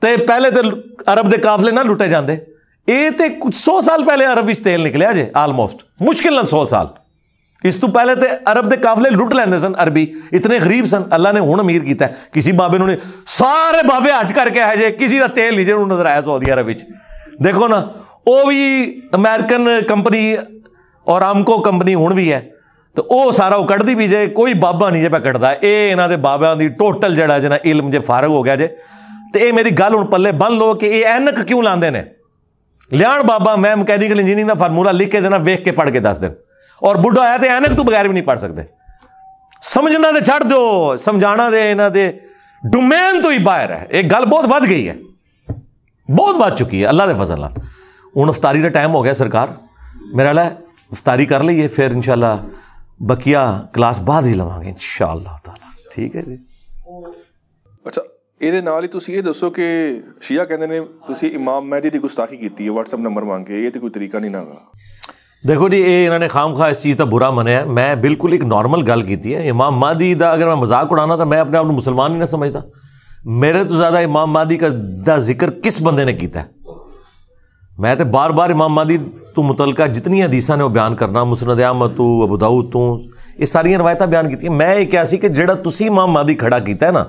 ਤੇ ਪਹਿਲੇ ਤੇ ਅਰਬ ਦੇ ਕਾਫਲੇ ਨਾ ਲੁੱਟੇ ਜਾਂਦੇ ਇਹ ਤੇ ਕੁਝ 100 ਸਾਲ ਪਹਿਲੇ ਅਰਬ ਵਿੱਚ ਤੇਲ ਨਿਕਲਿਆ ਜੇ ਆਲਮੋਸਟ ਮੁਸ਼ਕਿਲ ਨਾਲ 100 ਸਾਲ ਇਸ ਤੋਂ ਪਹਿਲੇ ਤੇ ਅਰਬ ਦੇ ਕਾਫਲੇ ਲੁੱਟ ਲੈਂਦੇ ਸਨ ਅਰਬੀ ਇਤਨੇ ਗਰੀਬ ਸਨ ਅੱਲਾ ਨੇ ਹੁਣ ਅਮੀਰ ਕੀਤਾ ਕਿਸੇ ਬਾਬੇ ਨੂੰ ਨੇ ਸਾਰੇ ਬਾਬੇ ਹੱਜ ਕਰਕੇ ਆਏ ਜੇ ਕਿਸੇ ਦਾ ਤੇਲ ਨਹੀਂ ਜਿਹਨੂੰ ਨਜ਼ਰ ਆਇਆ ਸਾਊਦੀ ਅਰਬ ਵਿੱਚ ਦੇਖੋ ਨਾ ਉਹ ਵੀ ਅਮਰੀਕਨ ਕੰਪਨੀ ਔਰ ਆਮਕੋ ਕੰਪਨੀ ਹੁਣ ਵੀ ਹੈ ਤੇ ਉਹ ਸਾਰਾ ਉਹ ਕੱਢਦੀ ਵੀ ਜੇ ਕੋਈ ਬਾਬਾ ਨਹੀਂ ਜੇ ਪਕੜਦਾ ਇਹ ਇਹਨਾਂ ਦੇ ਬਾਬਿਆਂ ਦੀ ਟੋਟਲ ਜਿਹੜਾ ਜਨਾ ਇਲਮ ਜੇ ਫਾਰਗ ਹੋ ਗਿਆ ਜੇ ਤੇ ਇਹ ਮੇਰੀ ਗੱਲ ਹੁਣ ਪੱਲੇ ਬੰਨ ਲਓ ਕਿ ਇਹ ਐਨਕ ਕਿਉਂ ਲਾਉਂਦੇ ਨੇ ਲਿਆਣ ਬਾਬਾ ਮੈਂ ਮਕੈਨੀਕਲ ਇੰਜੀਨੀਅਰਿੰਗ ਦਾ ਫਾਰਮੂਲਾ ਲਿਖ ਕੇ ਦੇਣਾ ਵੇਖ ਕੇ ਪੜ੍ਹ ਕੇ ਦੱਸ ਦੇਣ ਔਰ ਬੁੱਢਾ ਆਇਆ ਤੇ ਐਨਕ ਤੋਂ ਬਗੈਰ ਵੀ ਨਹੀਂ ਪੜ੍ਹ ਸਕਦੇ ਸਮਝਣਾ ਤੇ ਛੱਡ ਦਿਓ ਸਮਝਾਣਾ ਦੇ ਇਹਨਾਂ ਦੇ ਡੋਮੇਨ ਤੋਂ ਹੀ ਬਾਹਰ ਹੈ ਇਹ ਗੱਲ ਬਹੁਤ ਵੱਧ ਗਈ ਹੈ ਬਹੁਤ ਵੱਧ ਚੁੱਕੀ ਹੈ ਅੱਲਾ ਦੇ ਫਜ਼ਲ ਨਾਲ ਹੁਣ ਇਫਤਾਰੀ ਦਾ ਟਾਈਮ ਹੋ ਗਿਆ ਸਰਕਾਰ ਮੇਰਾ ਲੈ ਇਫਤਾਰੀ ਕਰ ਲਈਏ ਫਿਰ ਇਨਸ਼ਾਅੱਲਾ ਬਕੀਆ ਕਲਾਸ ਬਾਅਦ ਹੀ ਲਵਾਂਗੇ ਇਨਸ਼ਾਅੱਲਾ ਤਾਲਾ ਠੀਕ ਹੈ ਜੀ ਇਹਦੇ ਨਾਲ ਹੀ ਤੁਸੀਂ ਇਹ ਦੱਸੋ ਕਿ ਸ਼ੀਆ ਕਹਿੰਦੇ ਨੇ ਤੁਸੀਂ ਇਮਾਮ ਮਹਿਦੀ ਦੀ ਗੁਸਤਾਖੀ ਕੀਤੀ ਹੈ WhatsApp ਨੰਬਰ ਮੰਗ ਕੇ ਇਹ ਤੇ ਕੋਈ ਤਰੀਕਾ ਨਹੀਂ ਨਾਗਾ ਦੇਖੋ ਜੀ ਇਹ ਇਹਨਾਂ ਨੇ ਖਾਮਖਾ ਇਸ ਚੀਜ਼ ਦਾ ਬੁਰਾ ਮੰਨਿਆ ਮੈਂ ਬਿਲਕੁਲ ਇੱਕ ਨਾਰਮਲ ਗੱਲ ਕੀਤੀ ਹੈ ਇਮਾਮ ਮਹਿਦੀ ਦਾ ਅਗਰ ਮੈਂ ਮਜ਼ਾਕ ਉਡਾਣਾ ਤਾਂ ਮੈਂ ਆਪਣੇ ਆਪ ਨੂੰ ਮੁਸਲਮਾਨ ਹੀ ਨਾ ਸਮਝਦਾ ਮੇਰੇ ਤੋਂ ਜ਼ਿਆਦਾ ਇਮਾਮ ਮਹਿਦੀ ਦਾ ਜ਼ਿਕਰ ਕਿਸ ਬੰਦੇ ਨੇ ਕੀਤਾ ਮੈਂ ਤੇ ਬਾਰ-ਬਾਰ ਇਮਾਮ ਮਹਿਦੀ ਤੋਂ ਮੁਤਲਕਾ ਜਿਤਨੀ ਹਦੀਸਾਂ ਨੇ ਉਹ ਬਿਆਨ ਕਰਨਾ ਮੁਸਨਦ ਅਹਿਮਦ ਤੋਂ ਅਬੂ ਦਾਊਦ ਤੋਂ ਇਹ ਸਾਰੀਆਂ ਰਵਾਇਤਾਂ ਬਿਆਨ ਕੀਤੀਆਂ ਮੈਂ ਇਹ ਕਿਹਾ ਸੀ ਕਿ ਜਿਹੜਾ ਤੁਸੀਂ ਇਮਾਮ ਮਹਿਦੀ ਖੜਾ ਕੀਤਾ ਹੈ ਨਾ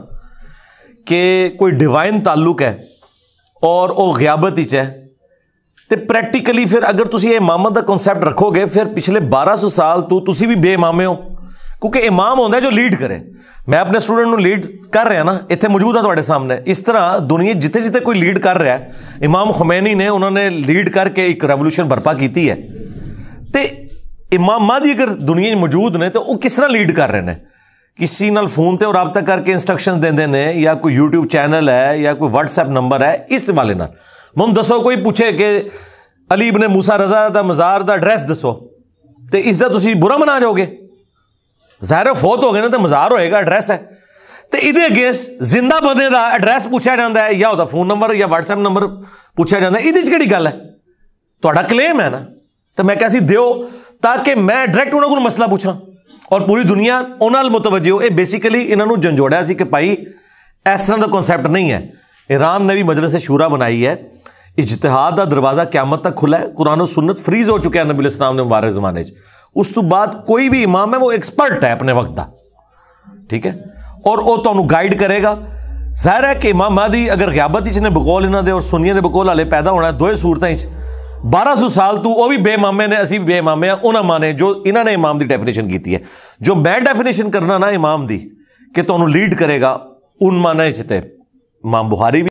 કે કોઈ ડિવાઇન તાલુક હે ઓર ઓ غયાબત اچ હે تے પ્રેક્ટિકલી ફિર અગર તુસી ઇમામત دا કોન્સેપ્ટ رکھو گے ફિર પિછલે 1200 સાલ તુ તુસી ભી બે ઇમામે હો ક્યોકી ઇમામ હોન્ડે જો લીડ કરે મે અપને સ્ટુડન્ટ ਨੂੰ લીડ કર રહેના ઇતھے موجود આં તવાડે સામે છે ਇਸ طرح દુનિયા જીતે જીતે કોઈ લીડ કર રહે ઇમામ ખુમેની ને ઉનહોને લીડ કરકે એક રિવોલ્યુશન બરપા કીતી હે تے ઇમામાની અગર દુનિયામાં موجود ને તો ઓ કિસ طرح લીડ કર રહેના ਕਿਸੇ ਨਾਲ ਫੋਨ ਤੇ ਰਾਬਤਾ ਕਰਕੇ ਇਨਸਟਰਕਸ਼ਨਸ ਦਿੰਦੇ ਨੇ ਜਾਂ ਕੋਈ YouTube ਚੈਨਲ ਹੈ ਜਾਂ ਕੋਈ WhatsApp ਨੰਬਰ ਹੈ ਇਸ ਵਾਲੇ ਨਾਲ ਮੈਨੂੰ ਦੱਸੋ ਕੋਈ ਪੁੱਛੇ ਕਿ ਅਲੀ ਇਬਨ موسی ਰਜ਼ਾ ਦਾ ਮਜ਼ਾਰ ਦਾ ਐਡਰੈਸ ਦੱਸੋ ਤੇ ਇਸ ਦਾ ਤੁਸੀਂ ਬੁਰਾ ਮਨਾ ਜਾਓਗੇ ਜ਼ਾਹਿਰ ਫੋਤ ਹੋ ਗਏ ਨਾ ਤੇ ਮਜ਼ਾਰ ਹੋਏਗਾ ਐਡਰੈਸ ਹੈ ਤੇ ਇਹਦੇ ਅਗੇਂਸਟ ਜ਼ਿੰਦਾ ਬੰਦੇ ਦਾ ਐਡਰੈਸ ਪੁੱਛਿਆ ਜਾਂਦਾ ਹੈ ਜਾਂ ਉਹਦਾ ਫੋਨ ਨੰਬਰ ਜਾਂ WhatsApp ਨੰਬਰ ਪੁੱਛਿਆ ਜਾਂਦਾ ਇਹਦੇ 'ਚ ਕਿਹੜੀ ਗੱਲ ਹੈ ਤੁਹਾਡਾ ਕਲੇਮ ਹੈ ਨਾ ਤਾਂ ਮੈਂ ਕਿਹਾ ਸੀ ਦਿਓ ਤਾਂ ਕਿ ਮੈਂ ਡਾਇਰੈਕਟ ਉਹਨਾਂ ਕੋਲ ਮਸਲਾ ਪੁੱਛਾਂ और पूरी दुनिया उन्होंने मुतवजे हो यह बेसिकली इन्हों जंजोड़ा कि भाई इस तरह का कॉन्सैप्ट नहीं है ईरान ने भी ਨੇ शूरा बनाई है इजतहाद का दरवाज़ा क्यामत तक खुला है कुरान सुनत फ्रीज हो चुके हैं नबी इस्लाम ने मुबारक जमाने उस तो बाद कोई भी इमाम है वो एक्सपर्ट है अपने वक्त का ठीक है और वो तो गाइड करेगा जाहिर है कि इमामा मादी अगर गयाबत ने बकौल इन्होंने और सुनिया के बकौल हाले पैदा होना है दोए सूरत 1200 ਸਾਲ ਤੋਂ ਉਹ ਵੀ ਬੇਮਾਮੇ ਨੇ ਅਸੀਂ ਬੇਮਾਮੇ ਆ ਉਹਨਾਂ ਮਾਨੇ ਜੋ ਇਹਨਾਂ ਨੇ ਇਮਾਮ ਦੀ ਡੈਫੀਨੇਸ਼ਨ ਕੀਤੀ ਹੈ ਜੋ ਮੈਂ ਡੈਫੀਨੇਸ਼ਨ ਕਰਨਾ ਨਾ ਇਮਾਮ ਦੀ ਕਿ ਤੁਹਾਨੂੰ ਲੀਡ ਕਰੇਗਾ ਉਨ ਮਾਨੇ ਚ ਤੇ ਇਮਾਮ ਬੁਖਾਰੀ